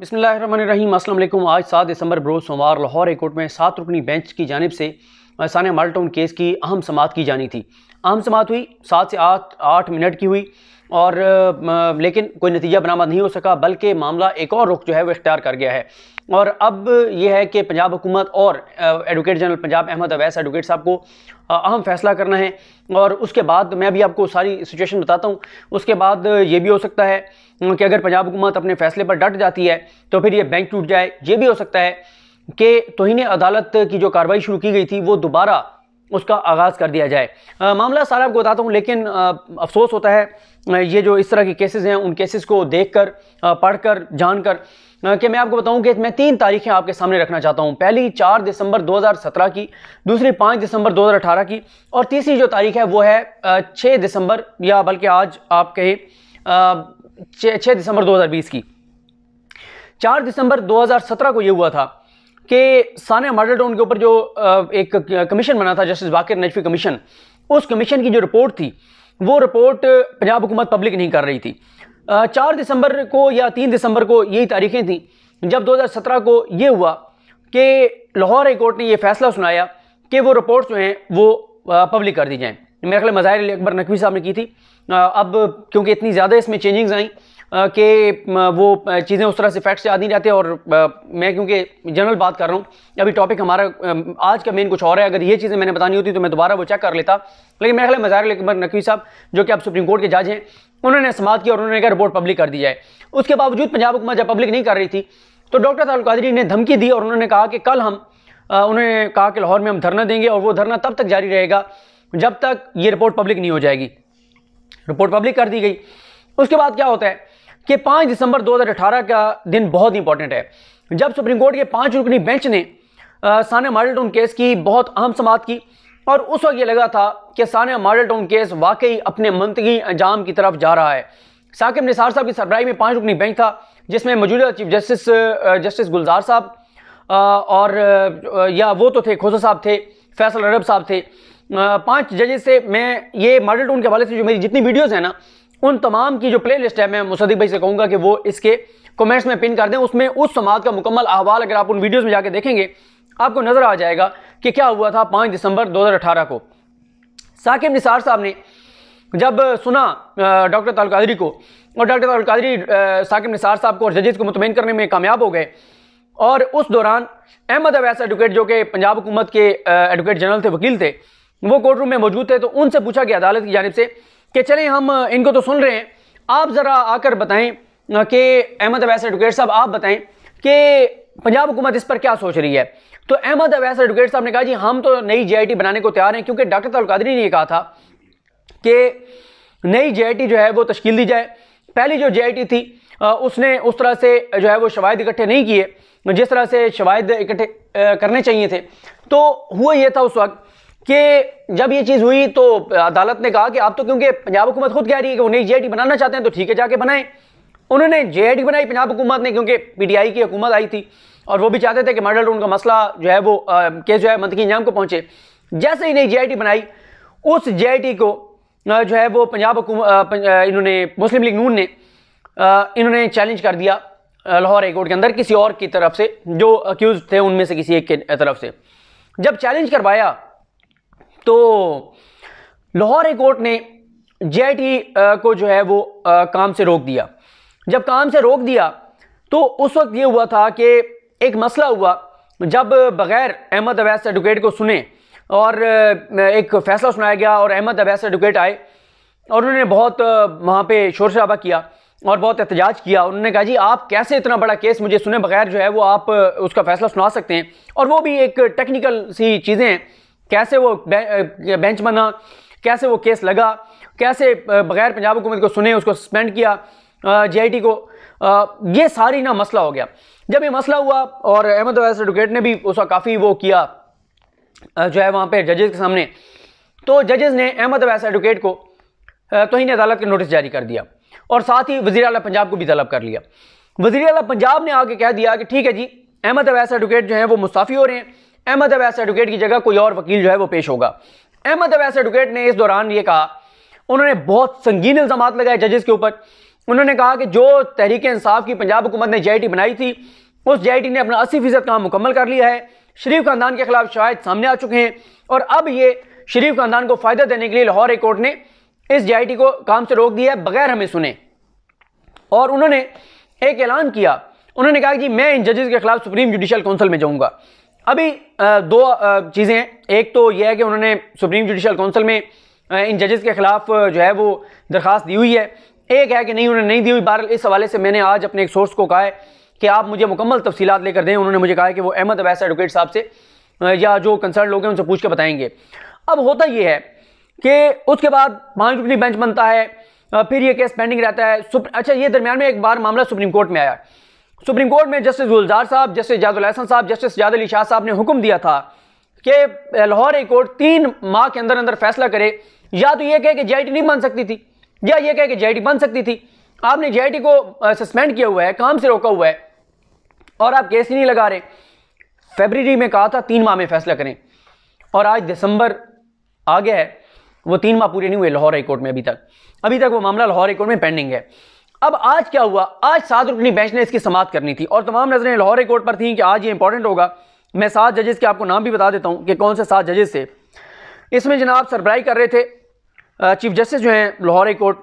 बसमीम अल्लाम आज सात दिसंबर बरोज सोमवार लाहौर हाईकोर्ट में सात रुकनी बेंच की जानब से सानिया माल्टाउन केस की अहम समात की जानी थी अहम समात हुई सात से आठ आठ मिनट की हुई और लेकिन कोई नतीजा बरामद नहीं हो सका बल्कि मामला एक और रुख जो है वो इख्तियार कर गया है और अब यह है कि पंजाब हुकूमत और advocate general Punjab Ahmad Awais advocate साहब को अहम फैसला करना है और उसके बाद मैं भी आपको सारी सिचुएशन बताता हूँ उसके बाद ये भी हो सकता है कि अगर पंजाब हुकूमत अपने फैसले पर डट जाती है तो फिर ये बैंक टूट जाए ये भी हो सकता है कि तोहनी अदालत की जो कार्रवाई शुरू की गई थी वो दोबारा उसका आगाज़ कर दिया जाए आ, मामला सारा आपको बताता हूँ लेकिन आ, अफसोस होता है ये जो इस तरह के केसेस हैं उन केसेस को देख कर पढ़ कर कि मैं आपको बताऊं कि मैं तीन तारीखें आपके सामने रखना चाहता हूं पहली चार दिसंबर 2017 की दूसरी पाँच दिसंबर 2018 की और तीसरी जो तारीख है वो है छः दिसंबर या बल्कि आज आप कहें छः दिसंबर 2020 की चार दिसंबर 2017 को ये हुआ था कि सानिया टाउन के ऊपर जो एक कमीशन बना था जस्टिस बाकिर नजफी कमीशन उस कमीशन की जो रिपोर्ट थी वो रिपोर्ट पंजाब हुकूमत पब्लिक नहीं कर रही थी चार दिसंबर को या तीन दिसंबर को यही तारीखें थी जब 2017 को ये हुआ कि लाहौर हाई कोर्ट ने ये फैसला सुनाया कि वो रिपोर्ट जो हैं वो पब्लिक कर दी जाएँ मेरे ख्याल मज़ाहिर अकबर नकवी साहब ने की थी अब क्योंकि इतनी ज़्यादा इसमें चेंजिंग्स आई कि वो चीज़ें उस तरह से फैक्ट्स याद नहीं रहते और मैं क्योंकि जनरल बात कर रहा हूँ अभी टॉपिक हमारा आज का मेन कुछ और है अगर ये चीज़ें मैंने बतानी होती तो मैं दोबारा वो चेक कर लेता लेकिन मेरे ख्याल मज़ार अकबर नकवी साहब जो कि अब सुप्रीम कोर्ट के जज हैं उन्होंने समाप्त किया और उन्होंने कहा रिपोर्ट पब्लिक कर दी जाए उसके बावजूद पंजाब हुकूमत जब पब्लिक नहीं कर रही थी तो डॉक्टर तालुकादरी ने धमकी दी और उन्होंने कहा कि कल हम उन्होंने कहा कि लाहौर में हम धरना देंगे और वो धरना तब तक जारी रहेगा जब तक ये रिपोर्ट पब्लिक नहीं हो जाएगी रिपोर्ट पब्लिक कर दी गई उसके बाद क्या होता है कि पाँच दिसंबर 2018 का दिन बहुत इंपॉर्टेंट है जब सुप्रीम कोर्ट के पाँच रुकनी बेंच ने सानिया मॉडल टाउन केस की बहुत अहम समात की और उस वक्त ये लगा था कि सानिया मॉडल टाउन केस वाकई अपने मंतगी अंजाम की तरफ जा रहा है साकिब निसार साहब की सरबराही में पाँच रुकनी बेंच था जिसमें मौजूदा चीफ जस्टिस जस्टिस गुलजार साहब और या वो तो थे खोसा साहब थे फैसल अरब साहब थे पांच जजेस से मैं ये मॉडल टून के हवाले से जो मेरी जितनी वीडियोस हैं ना उन तमाम की जो प्ले लिस्ट है मैं मुसदिक भाई से कहूँगा कि वो इसके कमेंट्स में पिन कर दें उसमें उस समाज का मुकम्मल अहवाल अगर आप उन वीडियोज़ में जाके देखेंगे आपको नज़र आ जाएगा कि क्या हुआ था पाँच दिसंबर दो को साकिब निसार साहब ने जब सुना डॉक्टर तालकादरी को और डॉक्टर तालकादरी साकिब निसार साहब को और जजेस को मुतमिन करने में कामयाब हो गए और उस दौरान अहमद अवैस एडवोकेट जो कि पंजाब हुकूमत के एडवोकेट जनरल थे वकील थे वो कोर्ट रूम में मौजूद थे तो उनसे पूछा गया अदालत की जानब से कि चलें हम इनको तो सुन रहे हैं आप ज़रा आकर बताएं कि अहमद अवैस एडवोकेट साहब आप बताएं कि पंजाब हुकूमत इस पर क्या सोच रही है तो अहमद अवैस एडवोकेट साहब ने कहा जी हम तो नई जे बनाने को तैयार हैं क्योंकि डॉक्टर तलकादरी ने यह कहा था कि नई जे जो है वो तश्कील दी जाए पहली जो जे थी उसने उस तरह से जो है वो शवाद इकट्ठे नहीं किए जिस तरह से शवायद इकट्ठे करने चाहिए थे तो हुआ ये था उस वक्त कि जब ये चीज़ हुई तो अदालत ने कहा कि आप तो क्योंकि पंजाब हुकूमत खुद कह रही है कि उन्हें जे बनाना चाहते हैं तो ठीक है जाके बनाएं उन्होंने जे बनाई पंजाब हुकूमत ने क्योंकि पी टी आई की हुकूमत आई थी और वो भी चाहते थे कि मर्डर उनका मसला जो है वो केस जो है मंतकी इंजाम को पहुँचे जैसे ही नई जे बनाई उस जे को जो है वो पंजाब इन्होंने मुस्लिम लीग नून ने इन्होंने चैलेंज कर दिया लाहौर हाईकोर्ट के अंदर किसी और की तरफ से जो अक्यूज थे उनमें से किसी एक के तरफ से जब चैलेंज करवाया तो लाहौर कोर्ट ने जे को जो है वो काम से रोक दिया जब काम से रोक दिया तो उस वक्त ये हुआ था कि एक मसला हुआ जब बग़ैर अहमद अवैस एडवोकेट को सुने और एक फ़ैसला सुनाया गया और अहमद अवैस एडवोकेट आए और उन्होंने बहुत वहाँ पे शोर शराबा किया और बहुत एहतजाज किया उन्होंने कहा जी आप कैसे इतना बड़ा केस मुझे सुने बगैर जो है वो आप उसका फ़ैसला सुना सकते हैं और वो भी एक टेक्निकल सी चीज़ें हैं कैसे वो बेंच बना कैसे वो केस लगा कैसे बगैर पंजाब हुकूमत को सुने उसको सस्पेंड किया जे को आ, ये सारी ना मसला हो गया जब ये मसला हुआ और अहमद अवैस एडवोकेट ने भी उसका काफ़ी वो किया जो है वहाँ पे जजेस के सामने तो जजेस ने अहमद अवैस एडवोकेट को तोहन अदालत का नोटिस जारी कर दिया और साथ ही वजी अला पंजाब को भी तलब कर लिया वजी अला पंजाब ने आके कह दिया कि ठीक है जी अहमद अवैस एडवोकेट जो है वो मुस्ाफ़ी हो रहे हैं अहमद अवैस एडवोकेट की जगह कोई और वकील जो है वो पेश होगा अहमद अवैस एडवोकेट ने इस दौरान ये कहा उन्होंने बहुत संगीन इल्जाम लगाए जजेस के ऊपर उन्होंने कहा कि जो तहरीक इंसाफ की पंजाब हुकूमत ने जे बनाई थी उस जे ने अपना अस्सी फीसद काम मुकम्मल कर लिया है शरीफ खानदान के खिलाफ शायद सामने आ चुके हैं और अब ये शरीफ खानदान को फ़ायदा देने के लिए लाहौर हाई कोर्ट ने इस जे को काम से रोक दिया है बगैर हमें सुने और उन्होंने एक ऐलान किया उन्होंने कहा कि मैं इन जजेस के खिलाफ सुप्रीम जुडिशल काउंसिल में जाऊंगा अभी दो चीज़ें हैं एक तो यह है कि उन्होंने सुप्रीम जुडिशल काउंसिल में इन जजेस के ख़िलाफ़ जो है वो दरख्वास्त दी हुई है एक है कि नहीं उन्होंने नहीं दी हुई बहरल इस हवाले से मैंने आज अपने एक सोर्स को कहा है कि आप मुझे मुकम्मल तफसीत लेकर दें उन्होंने मुझे कहा है कि वो अहमद अवैस एडवोकेट साहब से या जो कंसर्न लोग हैं उनसे पूछ के बताएंगे अब होता ये है कि उसके बाद पाँच रुपनी बेंच बनता है फिर ये केस पेंडिंग रहता है अच्छा ये दरमियान में एक बार मामला सुप्रीम कोर्ट में आया सुप्रीम कोर्ट में जस्टिस गुलजार साहब जस्टिस जादुल अहसन साहब जस्टिस जाद अली शाह साहब ने हुक्म दिया था कि लाहौर हाई कोर्ट तीन माह के अंदर अंदर फैसला करे या तो ये कहे कि जे नहीं बन सकती थी या ये कहे कि जे बन सकती थी आपने जे को सस्पेंड किया हुआ है काम से रोका हुआ है और आप केस ही नहीं लगा रहे फेबररी में कहा था तीन माह में फैसला करें और आज दिसंबर आ गया है वो तीन माह पूरे नहीं हुए लाहौर हाई कोर्ट में अभी तक अभी तक वो मामला लाहौर हाई कोर्ट में पेंडिंग है अब आज क्या हुआ आज सात रुकनी बेंच ने इसकी समाप्त करनी थी और तमाम नजरें लाहौर कोर्ट पर थी कि आज ये इंपॉर्टेंट होगा मैं सात जजेस के आपको नाम भी बता देता हूँ कि कौन से सात जजेस थे इसमें जनाब सरबराही कर रहे थे चीफ जस्टिस जो हैं लाहौर कोर्ट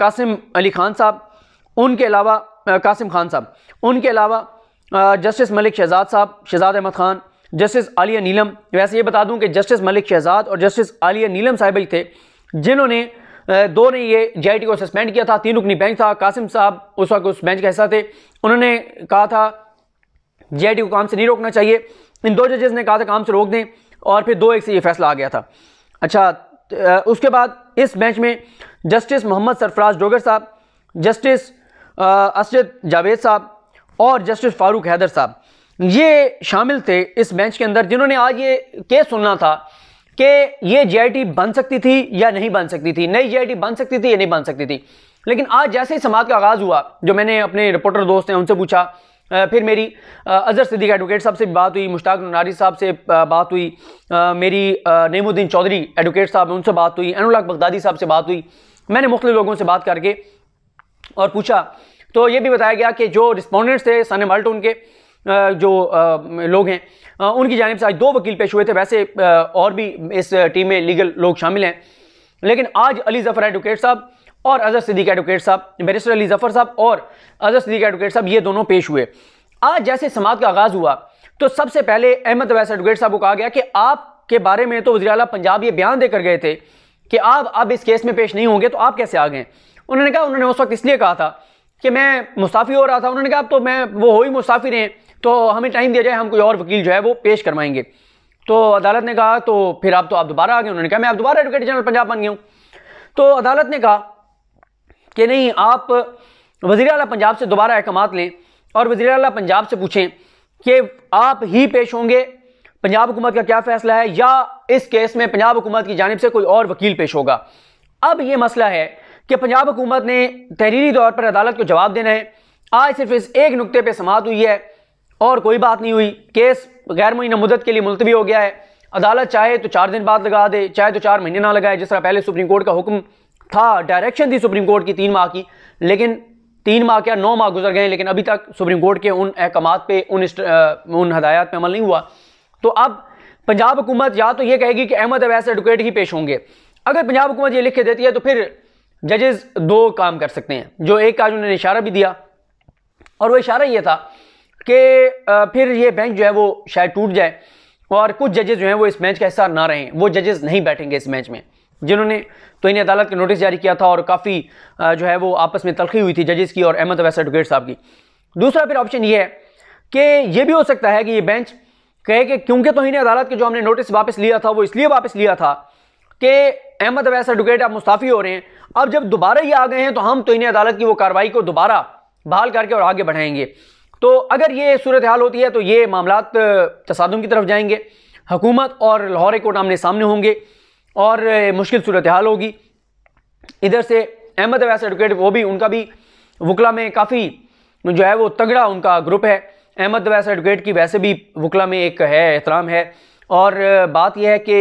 कासिम अली खान साहब उनके अलावा कासिम खान साहब उनके अलावा जस्टिस मलिक शहजाद साहब शहजाद अहमद खान जस्टिस आलिया नीलम वैसे ये बता दूं कि जस्टिस मलिक शहजाद और जस्टिस आलिया नीलम साहब ही थे जिन्होंने दो ने ये जे को सस्पेंड किया था तीन रुकनी बेंच था कासिम साहब उस वक्त उस बेंच का हिस्सा थे उन्होंने कहा था जे को काम से नहीं रोकना चाहिए इन दो जजेस ने कहा था काम से रोक दें और फिर दो एक से ये फैसला आ गया था अच्छा उसके बाद इस बेंच में जस्टिस मोहम्मद सरफराज डोगर साहब जस्टिस असद जावेद साहब और जस्टिस फ़ारूक हैदर साहब ये शामिल थे इस बेंच के अंदर जिन्होंने आज ये केस सुनना था कि ये जे बन सकती थी या नहीं बन सकती थी नई जे बन सकती थी या नहीं बन सकती थी लेकिन आज जैसे ही समाज का आगाज़ हुआ जो मैंने अपने रिपोर्टर दोस्त हैं उनसे पूछा फिर मेरी अजहर सिद्दीक एडवोकेट साहब से बात हुई मुश्ताक नारी साहब से बात हुई मेरी नईमुद्दीन चौधरी एडवोकेट साहब उनसे बात हुई अनुराग बगदादी साहब से बात हुई मैंने मुख्तु लोगों से बात करके और पूछा तो ये भी बताया गया कि जो रिस्पोंडेंट्स थे सन मल्ट उनके जो लोग हैं उनकी जानब से आज दो वकील पेश हुए थे वैसे और भी इस टीम में लीगल लोग शामिल हैं लेकिन आज अली जफ़र एडवोकेट साहब और अजहर सिद्दीक एडवोकेट साहब बैरिस्टर अली जफ़र साहब और अजहर सिद्दीक एडवोकेट साहब ये दोनों पेश हुए आज जैसे समाज का आगाज़ हुआ तो सबसे पहले अहमद अवैस एडवोकेट साहब को कहा गया कि आपके बारे में तो वजी अला पंजाब ये बयान देकर गए थे कि आप अब इस केस में पेश नहीं होंगे तो आप कैसे आ गए उन्होंने कहा उन्होंने उस वक्त इसलिए कहा था कि मैं मुसाफी हो रहा था उन्होंने कहा तो मैं वो हो ही मुसाफिर हैं तो हमें टाइम दिया जाए हम कोई और वकील जो है वो पेश करवाएंगे तो अदालत ने कहा तो फिर आप तो आप दोबारा आ गए उन्होंने कहा मैं आप दोबारा एडवोकेट जनरल पंजाब बन गया हूँ तो अदालत ने कहा कि नहीं आप वज़ी अला पंजाब से दोबारा अहकाम लें और वज़ी अला पंजाब से पूछें कि आप ही पेश होंगे पंजाब हुकूमत का क्या फ़ैसला है या इस केस में पंजाब हुकूमत की जानब से कोई और वकील पेश होगा अब ये मसला है कि पंजाब हुकूमत ने तहरीरी तौर पर अदालत को जवाब देना है आज सिर्फ इस एक नुकते पर समात हुई है और कोई बात नहीं हुई केस गैर मुइना मुदत के लिए मुलतवी हो गया है अदालत चाहे तो चार दिन बाद लगा दे चाहे तो चार महीने ना लगाए जिस तरह पहले सुप्रीम कोर्ट का हुक्म था डायरेक्शन थी सुप्रीम कोर्ट की तीन माह की लेकिन तीन माह क्या नौ माह गुजर गए लेकिन अभी तक सुप्रीम कोर्ट के उन अहकाम पे उन उन हदायत पर अमल नहीं हुआ तो अब पंजाब हुकूमत या तो ये कहेगी कि अहमद अवैस एडवोकेट ही पेश होंगे अगर पंजाब हुकूमत ये लिख के देती है तो फिर जजेस दो काम कर सकते हैं जो एक आज उन्होंने इशारा भी दिया और वो इशारा ये था कि फिर ये बेंच जो है वो शायद टूट जाए और कुछ जजेस जो हैं वो इस बेंच का हिस्सा ना रहें वो जजेस नहीं बैठेंगे इस मैच में जिन्होंने तो इन्हें अदालत का नोटिस जारी किया था और काफ़ी जो है वो आपस में तलखी हुई थी जजेस की और अहमद अवैस एडवोकेट साहब की दूसरा फिर ऑप्शन ये है कि ये भी हो सकता है कि ये बेंच कहे कि क्योंकि तो इन्हें अदालत के जो हमने नोटिस वापस लिया था वो इसलिए वापस लिया था कि अहमद अवैस एडवोकेट आप मुस्ताफ़ी हो रहे हैं अब जब दोबारा ये आ गए हैं तो हम तो इन्हें अदालत की वो कार्रवाई को दोबारा बहाल करके और आगे बढ़ाएंगे तो अगर ये सूरत हाल होती है तो ये मामला तसादम की तरफ जाएंगे हुकूमत और लाहौर कोर्ट आमने सामने होंगे और मुश्किल सूरत हाल होगी इधर से अहमद अवैस एडवोकेट वो भी उनका भी वकला में काफ़ी जो है वो तगड़ा उनका ग्रुप है अहमद अवैस एडवोकेट की वैसे भी वकला में एक है एहतराम है और बात यह है कि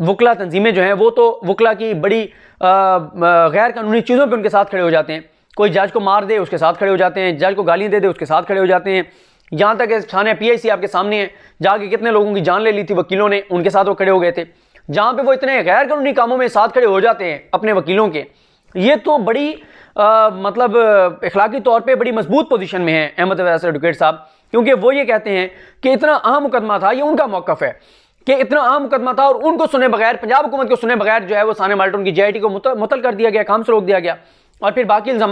वकला तंजीमें जो हैं वो तो वकला की बड़ी गैर कानूनी चीज़ों पर उनके साथ खड़े हो जाते हैं कोई जज को मार दे उसके साथ खड़े हो जाते हैं जज को गालियाँ दे दे उसके साथ खड़े हो जाते हैं यहाँ तक थाने पी आई सी आपके सामने है जहाँ के कितने लोगों की जान ले ली थी वकीलों ने उनके साथ वो खड़े हो गए थे जहाँ पे वो इतने गैर कानूनी कामों में साथ खड़े हो जाते हैं अपने वकीलों के ये तो बड़ी आ, मतलब इखलाकी तौर पे बड़ी मजबूत पोजीशन में है अहमद वैस एडवोकेट साहब क्योंकि वो ये कहते हैं कि इतना अहम मुकदमा था ये उनका मौक़ है कि इतना आम मुकदमा था और उनको सुने बगैर पंजाब हुकूमत को सुने बगैर जो है वो साना माल्टन की जे को मुतल, कर दिया गया काम से रोक दिया गया और फिर बाकी इल्ज़ाम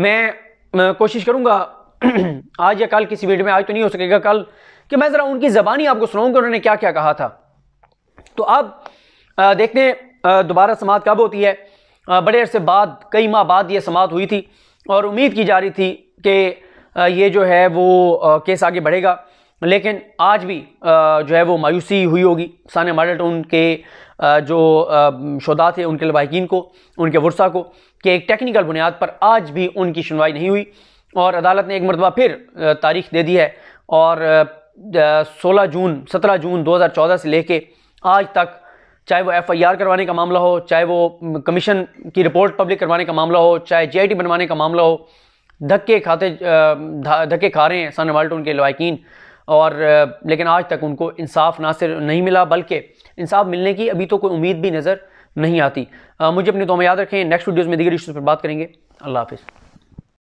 मैं, मैं कोशिश करूँगा आज या कल किसी वीडियो में आज तो नहीं हो सकेगा कल कि मैं ज़रा उनकी ज़बानी आपको सुनाऊँगा उन्होंने क्या क्या कहा था तो अब देखते हैं दोबारा समात कब होती है बड़े अरसे बाद कई माह बाद ये समात हुई थी और उम्मीद की जा रही थी कि ये जो है वो केस आगे बढ़ेगा लेकिन आज भी जो है वो मायूसी हुई होगी सान टाउन उनके जो शुदा थे उनके लवाकिन को उनके वर्षा को कि एक टेक्निकल बुनियाद पर आज भी उनकी सुनवाई नहीं हुई और अदालत ने एक मरतबा फिर तारीख दे दी है और 16 जून 17 जून 2014 से लेके आज तक चाहे वो एफआईआर करवाने का मामला हो चाहे वो कमीशन की रिपोर्ट पब्लिक करवाने का मामला हो चाहे जीआईटी बनवाने का मामला हो धक्के खाते धक्के खा रहे हैं सन वाल्ट के लवाकिन और लेकिन आज तक उनको इंसाफ ना सिर्फ नहीं मिला बल्कि इंसाफ मिलने की अभी तो कोई उम्मीद भी नज़र नहीं आती आ, मुझे अपने में याद रखें नेक्स्ट वीडियोज़ में दीगर इश्यूज़ पर बात करेंगे अल्लाह हाफिज़